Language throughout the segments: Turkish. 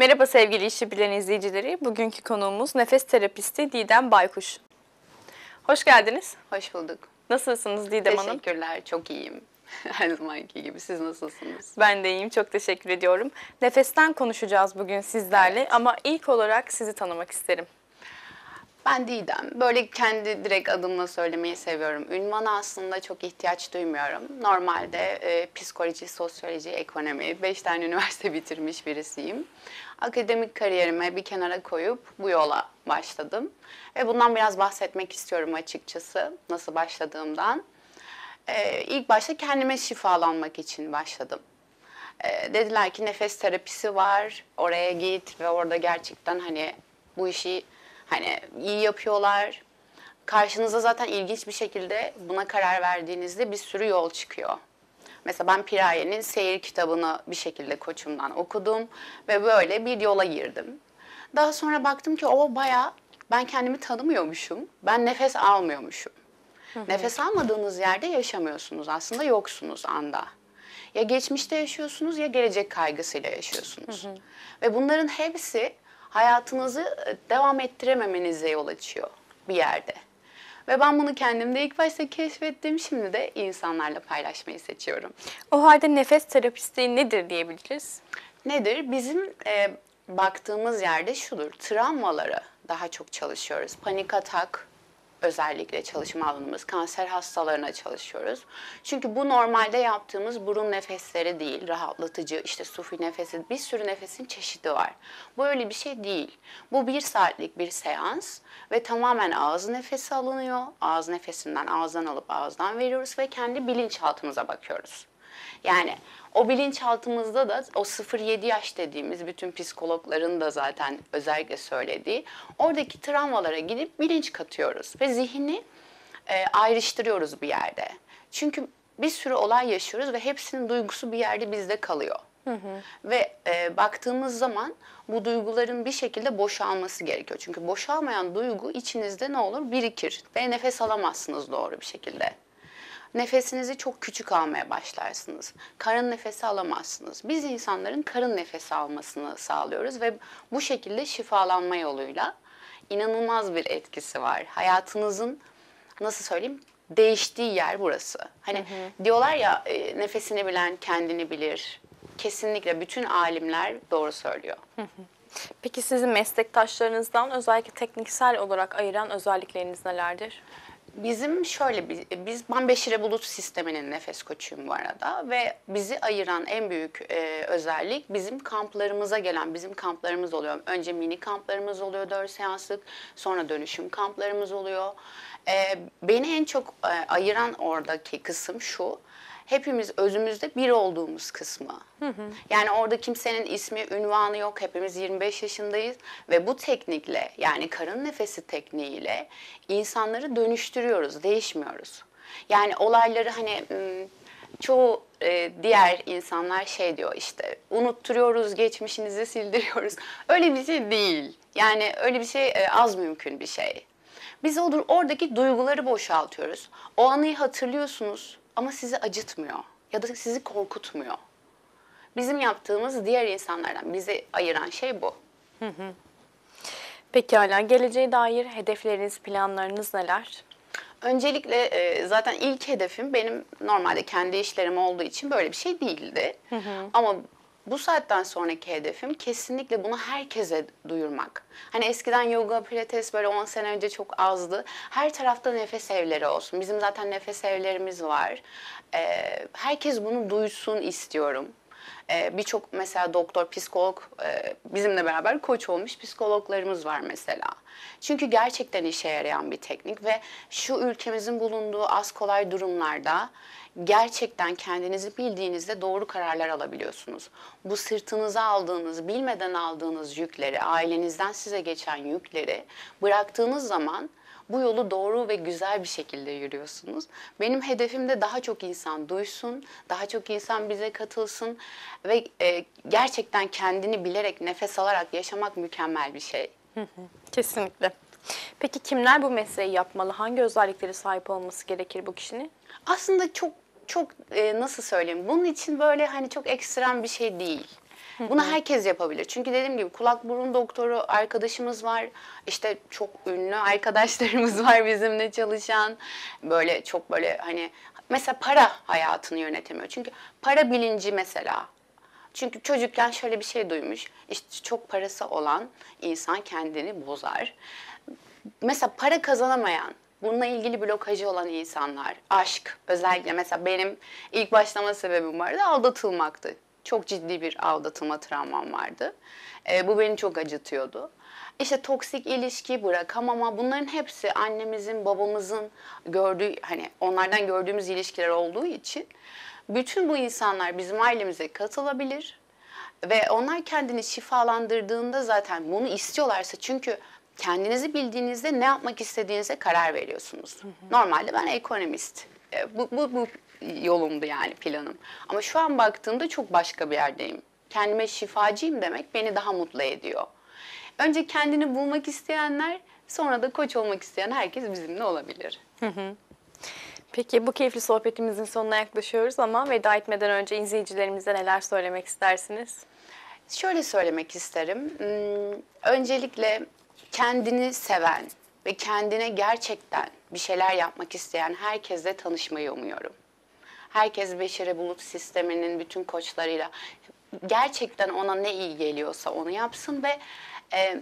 Merhaba sevgili işi bilen izleyicileri. Bugünkü konuğumuz nefes terapisti Didem Baykuş. Hoş geldiniz. Hoş bulduk. Nasılsınız Didem Hanım? Teşekkürler, çok iyiyim. Her zamanki gibi siz nasılsınız? Ben de iyiyim, çok teşekkür ediyorum. Nefesten konuşacağız bugün sizlerle evet. ama ilk olarak sizi tanımak isterim. Ben Didem. Böyle kendi direkt adımla söylemeyi seviyorum. Ünvana aslında çok ihtiyaç duymuyorum. Normalde e, psikoloji, sosyoloji, ekonomi, beş tane üniversite bitirmiş birisiyim. Akademik kariyerimi bir kenara koyup bu yola başladım. Ve bundan biraz bahsetmek istiyorum açıkçası nasıl başladığımdan. E, ilk başta kendime şifalanmak için başladım e, dediler ki nefes terapisi var oraya git ve orada gerçekten hani bu işi Hani iyi yapıyorlar. Karşınıza zaten ilginç bir şekilde buna karar verdiğinizde bir sürü yol çıkıyor. Mesela ben Piraye'nin seyir kitabını bir şekilde koçumdan okudum ve böyle bir yola girdim. Daha sonra baktım ki o baya ben kendimi tanımıyormuşum. Ben nefes almıyormuşum. Nefes almadığınız yerde yaşamıyorsunuz. Aslında yoksunuz anda. Ya geçmişte yaşıyorsunuz ya gelecek kaygısıyla yaşıyorsunuz. Ve bunların hepsi hayatınızı e, devam ettirememenize yol açıyor bir yerde. Ve ben bunu kendimde ilk başta keşfettim. Şimdi de insanlarla paylaşmayı seçiyorum. O halde nefes terapistliği nedir diyebiliriz? Nedir? Bizim e, baktığımız yerde şudur. Travmalara daha çok çalışıyoruz. Panik atak, özellikle çalışma alanımız. Kanser hastalarına çalışıyoruz. Çünkü bu normalde yaptığımız burun nefesleri değil, rahatlatıcı, işte sufi nefesi, bir sürü nefesin çeşidi var. Bu öyle bir şey değil. Bu bir saatlik bir seans ve tamamen ağız nefesi alınıyor. Ağız nefesinden ağızdan alıp ağızdan veriyoruz ve kendi bilinçaltımıza bakıyoruz. Yani o bilinçaltımızda da o 0-7 yaş dediğimiz bütün psikologların da zaten özellikle söylediği oradaki travmalara gidip bilinç katıyoruz ve zihni e, ayrıştırıyoruz bir yerde. Çünkü bir sürü olay yaşıyoruz ve hepsinin duygusu bir yerde bizde kalıyor. Hı hı. Ve e, baktığımız zaman bu duyguların bir şekilde boşalması gerekiyor. Çünkü boşalmayan duygu içinizde ne olur birikir ve nefes alamazsınız doğru bir şekilde nefesinizi çok küçük almaya başlarsınız. Karın nefesi alamazsınız. Biz insanların karın nefesi almasını sağlıyoruz ve bu şekilde şifalanma yoluyla inanılmaz bir etkisi var. Hayatınızın nasıl söyleyeyim değiştiği yer burası. Hani hı hı. diyorlar ya e, nefesini bilen kendini bilir. Kesinlikle bütün alimler doğru söylüyor. Peki sizin meslektaşlarınızdan özellikle tekniksel olarak ayıran özellikleriniz nelerdir? Bizim şöyle biz Bambeşire Bulut Sistemi'nin nefes koçuyum bu arada ve bizi ayıran en büyük e, özellik bizim kamplarımıza gelen bizim kamplarımız oluyor. Önce mini kamplarımız oluyor 4 seanslık sonra dönüşüm kamplarımız oluyor. E, beni en çok e, ayıran oradaki kısım şu hepimiz özümüzde bir olduğumuz kısmı. Hı hı. Yani orada kimsenin ismi, ünvanı yok. Hepimiz 25 yaşındayız ve bu teknikle yani karın nefesi tekniğiyle insanları dönüştürüyoruz, değişmiyoruz. Yani olayları hani çoğu e, diğer insanlar şey diyor işte unutturuyoruz geçmişinizi sildiriyoruz. Öyle bir şey değil. Yani öyle bir şey e, az mümkün bir şey. Biz odur oradaki duyguları boşaltıyoruz. O anıyı hatırlıyorsunuz ama sizi acıtmıyor ya da sizi korkutmuyor. Bizim yaptığımız diğer insanlardan bizi ayıran şey bu. Hı hı. Pekala, geleceğe dair hedefleriniz, planlarınız neler? Öncelikle e, zaten ilk hedefim benim normalde kendi işlerim olduğu için böyle bir şey değildi. Hı hı. Ama bu saatten sonraki hedefim kesinlikle bunu herkese duyurmak. Hani eskiden yoga, pilates böyle 10 sene önce çok azdı. Her tarafta nefes evleri olsun. Bizim zaten nefes evlerimiz var. Ee, herkes bunu duysun istiyorum. E, Birçok mesela doktor, psikolog e, bizimle beraber koç olmuş psikologlarımız var mesela. Çünkü gerçekten işe yarayan bir teknik ve şu ülkemizin bulunduğu az kolay durumlarda gerçekten kendinizi bildiğinizde doğru kararlar alabiliyorsunuz. Bu sırtınıza aldığınız, bilmeden aldığınız yükleri, ailenizden size geçen yükleri bıraktığınız zaman bu yolu doğru ve güzel bir şekilde yürüyorsunuz. Benim hedefim de daha çok insan duysun, daha çok insan bize katılsın ve e, gerçekten kendini bilerek nefes alarak yaşamak mükemmel bir şey. kesinlikle. Peki kimler bu mesleği yapmalı? Hangi özellikleri sahip olması gerekir bu kişinin? Aslında çok çok e, nasıl söyleyeyim? Bunun için böyle hani çok ekstrem bir şey değil. Bunu herkes yapabilir. Çünkü dediğim gibi kulak burun doktoru arkadaşımız var. İşte çok ünlü arkadaşlarımız var bizimle çalışan. Böyle çok böyle hani mesela para hayatını yönetemiyor. Çünkü para bilinci mesela çünkü çocukken şöyle bir şey duymuş. İşte çok parası olan insan kendini bozar. Mesela para kazanamayan, bununla ilgili blokajı olan insanlar, aşk özellikle mesela benim ilk başlama sebebim vardı aldatılmaktı. Çok ciddi bir aldatılma travmam vardı. E, bu beni çok acıtıyordu. İşte toksik ilişki bırakamama bunların hepsi annemizin, babamızın gördüğü hani onlardan gördüğümüz ilişkiler olduğu için bütün bu insanlar bizim ailemize katılabilir ve onlar kendini şifalandırdığında zaten bunu istiyorlarsa çünkü kendinizi bildiğinizde ne yapmak istediğinize karar veriyorsunuz. Normalde ben ekonomist. Ee, bu, bu, bu yolumdu yani planım. Ama şu an baktığımda çok başka bir yerdeyim. Kendime şifacıyım demek beni daha mutlu ediyor. Önce kendini bulmak isteyenler, sonra da koç olmak isteyen herkes bizimle olabilir. Hı hı. Peki bu keyifli sohbetimizin sonuna yaklaşıyoruz ama veda etmeden önce izleyicilerimize neler söylemek istersiniz? Şöyle söylemek isterim. Hmm, öncelikle kendini seven ve kendine gerçekten bir şeyler yapmak isteyen herkesle tanışmayı umuyorum. Herkes Beşir'e Bulut sisteminin bütün koçlarıyla gerçekten ona ne iyi geliyorsa onu yapsın ve e,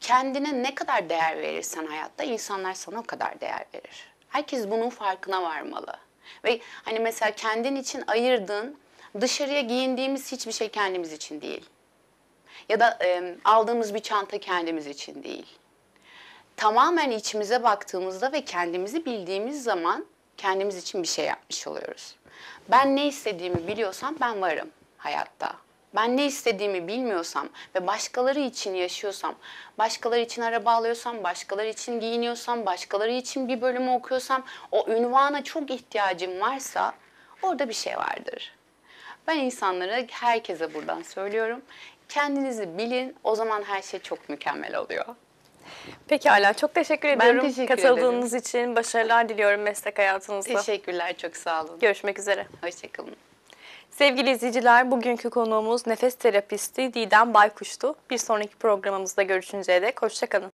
kendine ne kadar değer verirsen hayatta insanlar sana o kadar değer verir. Herkes bunun farkına varmalı. Ve hani mesela kendin için ayırdığın dışarıya giyindiğimiz hiçbir şey kendimiz için değil. Ya da e, aldığımız bir çanta kendimiz için değil. Tamamen içimize baktığımızda ve kendimizi bildiğimiz zaman kendimiz için bir şey yapmış oluyoruz. Ben ne istediğimi biliyorsam ben varım hayatta. Ben ne istediğimi bilmiyorsam ve başkaları için yaşıyorsam, başkaları için araba alıyorsam, başkaları için giyiniyorsam, başkaları için bir bölümü okuyorsam, o ünvana çok ihtiyacım varsa orada bir şey vardır. Ben insanlara, herkese buradan söylüyorum. Kendinizi bilin, o zaman her şey çok mükemmel oluyor. Peki Ala çok teşekkür ediyorum. Ben teşekkür Katıldığınız için başarılar diliyorum meslek hayatınızda. Teşekkürler çok sağ olun. Görüşmek üzere. Hoşçakalın. Sevgili izleyiciler, bugünkü konuğumuz nefes terapisti Didem Baykuş'tu. Bir sonraki programımızda görüşünceye dek hoşçakalın.